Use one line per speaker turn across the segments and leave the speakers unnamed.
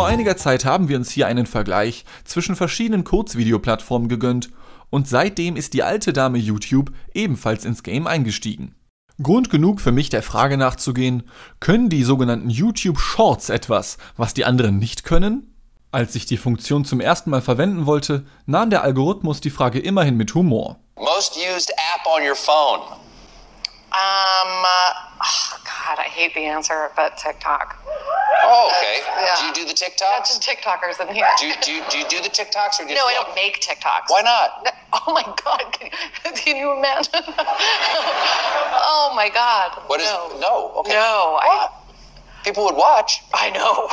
Vor einiger Zeit haben wir uns hier einen Vergleich zwischen verschiedenen Kurzvideoplattformen gegönnt und seitdem ist die alte Dame YouTube ebenfalls ins Game eingestiegen. Grund genug für mich der Frage nachzugehen, können die sogenannten YouTube Shorts etwas, was die anderen nicht können? Als ich die Funktion zum ersten Mal verwenden wollte, nahm der Algorithmus die Frage immerhin mit Humor. Most used app on your phone. Um, uh, oh God, I hate the answer, but TikTok. Oh, uh, okay. That's, yeah. Do you do the TikToks? That's just TikTokers in here. Do you, do you, do, you do the TikToks or just no? I don't make TikToks. Why not? oh my God! Can, can you imagine? oh my God! What is no? no okay. No. What? I, People would watch. I know.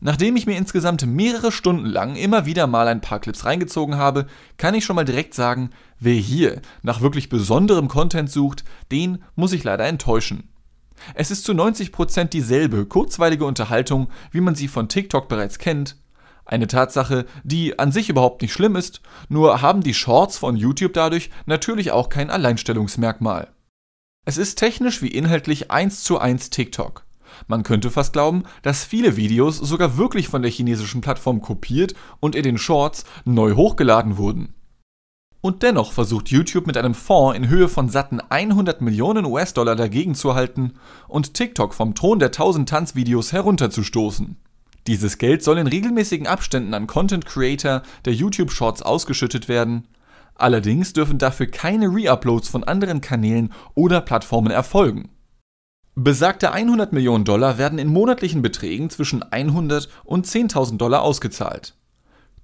Nachdem ich mir insgesamt mehrere Stunden lang immer wieder mal ein paar Clips reingezogen habe, kann ich schon mal direkt sagen, wer hier nach wirklich besonderem Content sucht, den muss ich leider enttäuschen. Es ist zu 90% dieselbe kurzweilige Unterhaltung, wie man sie von TikTok bereits kennt. Eine Tatsache, die an sich überhaupt nicht schlimm ist, nur haben die Shorts von YouTube dadurch natürlich auch kein Alleinstellungsmerkmal. Es ist technisch wie inhaltlich eins zu eins TikTok. Man könnte fast glauben, dass viele Videos sogar wirklich von der chinesischen Plattform kopiert und in den Shorts neu hochgeladen wurden. Und dennoch versucht YouTube mit einem Fonds in Höhe von satten 100 Millionen US-Dollar dagegen zu halten und TikTok vom Thron der 1000 Tanzvideos herunterzustoßen. Dieses Geld soll in regelmäßigen Abständen an Content Creator der YouTube Shorts ausgeschüttet werden. Allerdings dürfen dafür keine Reuploads von anderen Kanälen oder Plattformen erfolgen. Besagte 100 Millionen Dollar werden in monatlichen Beträgen zwischen 100 und 10.000 Dollar ausgezahlt.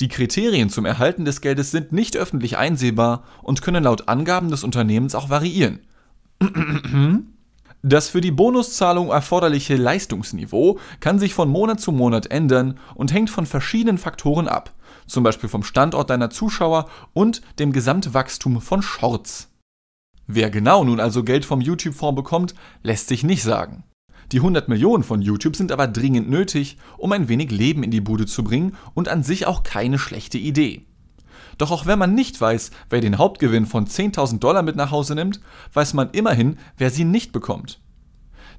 Die Kriterien zum Erhalten des Geldes sind nicht öffentlich einsehbar und können laut Angaben des Unternehmens auch variieren. Das für die Bonuszahlung erforderliche Leistungsniveau kann sich von Monat zu Monat ändern und hängt von verschiedenen Faktoren ab, zum Beispiel vom Standort deiner Zuschauer und dem Gesamtwachstum von Shorts. Wer genau nun also Geld vom YouTube-Fonds bekommt, lässt sich nicht sagen. Die 100 Millionen von YouTube sind aber dringend nötig, um ein wenig Leben in die Bude zu bringen und an sich auch keine schlechte Idee. Doch auch wenn man nicht weiß, wer den Hauptgewinn von 10.000 Dollar mit nach Hause nimmt, weiß man immerhin, wer sie nicht bekommt.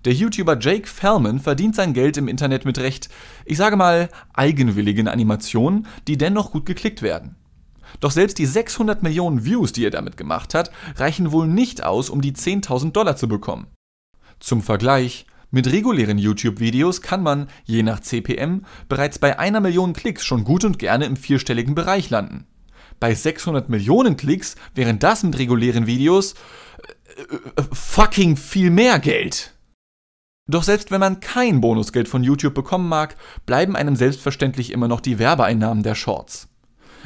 Der YouTuber Jake Fellman verdient sein Geld im Internet mit recht, ich sage mal, eigenwilligen Animationen, die dennoch gut geklickt werden. Doch selbst die 600 Millionen Views, die er damit gemacht hat, reichen wohl nicht aus, um die 10.000 Dollar zu bekommen. Zum Vergleich, mit regulären YouTube-Videos kann man, je nach CPM, bereits bei einer Million Klicks schon gut und gerne im vierstelligen Bereich landen. Bei 600 Millionen Klicks wären das mit regulären Videos äh, äh, fucking viel mehr Geld. Doch selbst wenn man kein Bonusgeld von YouTube bekommen mag, bleiben einem selbstverständlich immer noch die Werbeeinnahmen der Shorts.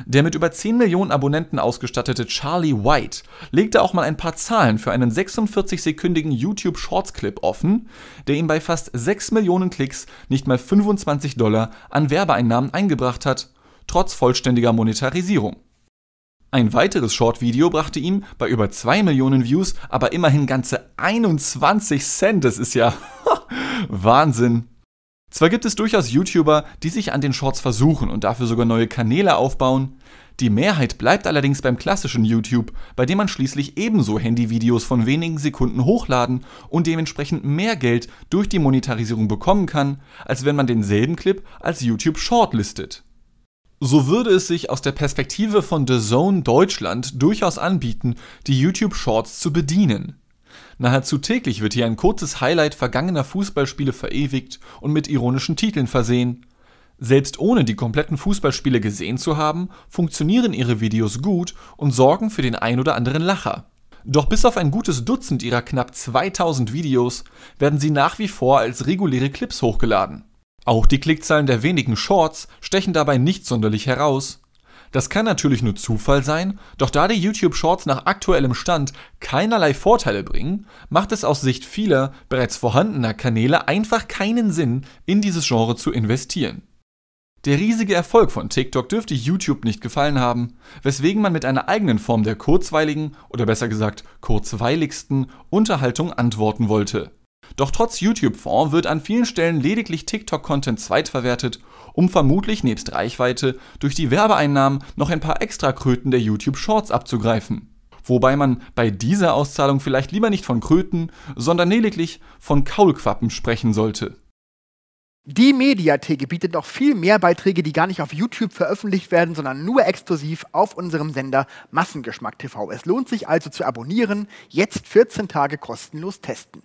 Der mit über 10 Millionen Abonnenten ausgestattete Charlie White legte auch mal ein paar Zahlen für einen 46-sekündigen YouTube Shorts Clip offen, der ihm bei fast 6 Millionen Klicks nicht mal 25 Dollar an Werbeeinnahmen eingebracht hat, trotz vollständiger Monetarisierung. Ein weiteres Short-Video brachte ihm bei über 2 Millionen Views aber immerhin ganze 21 Cent. Das ist ja Wahnsinn. Zwar gibt es durchaus YouTuber, die sich an den Shorts versuchen und dafür sogar neue Kanäle aufbauen, die Mehrheit bleibt allerdings beim klassischen YouTube, bei dem man schließlich ebenso Handyvideos von wenigen Sekunden hochladen und dementsprechend mehr Geld durch die Monetarisierung bekommen kann, als wenn man denselben Clip als YouTube Short listet. So würde es sich aus der Perspektive von The Zone Deutschland durchaus anbieten, die YouTube Shorts zu bedienen. Nahezu täglich wird hier ein kurzes Highlight vergangener Fußballspiele verewigt und mit ironischen Titeln versehen. Selbst ohne die kompletten Fußballspiele gesehen zu haben, funktionieren ihre Videos gut und sorgen für den ein oder anderen Lacher. Doch bis auf ein gutes Dutzend ihrer knapp 2000 Videos werden sie nach wie vor als reguläre Clips hochgeladen. Auch die Klickzahlen der wenigen Shorts stechen dabei nicht sonderlich heraus. Das kann natürlich nur Zufall sein, doch da die YouTube Shorts nach aktuellem Stand keinerlei Vorteile bringen, macht es aus Sicht vieler bereits vorhandener Kanäle einfach keinen Sinn, in dieses Genre zu investieren. Der riesige Erfolg von TikTok dürfte YouTube nicht gefallen haben, weswegen man mit einer eigenen Form der kurzweiligen oder besser gesagt kurzweiligsten Unterhaltung antworten wollte. Doch trotz YouTube-Fonds wird an vielen Stellen lediglich TikTok-Content zweitverwertet, um vermutlich nebst Reichweite durch die Werbeeinnahmen noch ein paar extra Kröten der YouTube-Shorts abzugreifen. Wobei man bei dieser Auszahlung vielleicht lieber nicht von Kröten, sondern lediglich von Kaulquappen sprechen sollte. Die Mediatheke bietet noch viel mehr Beiträge, die gar nicht auf YouTube veröffentlicht werden, sondern nur exklusiv auf unserem Sender Massengeschmack TV. Es lohnt sich also zu abonnieren, jetzt 14 Tage kostenlos testen.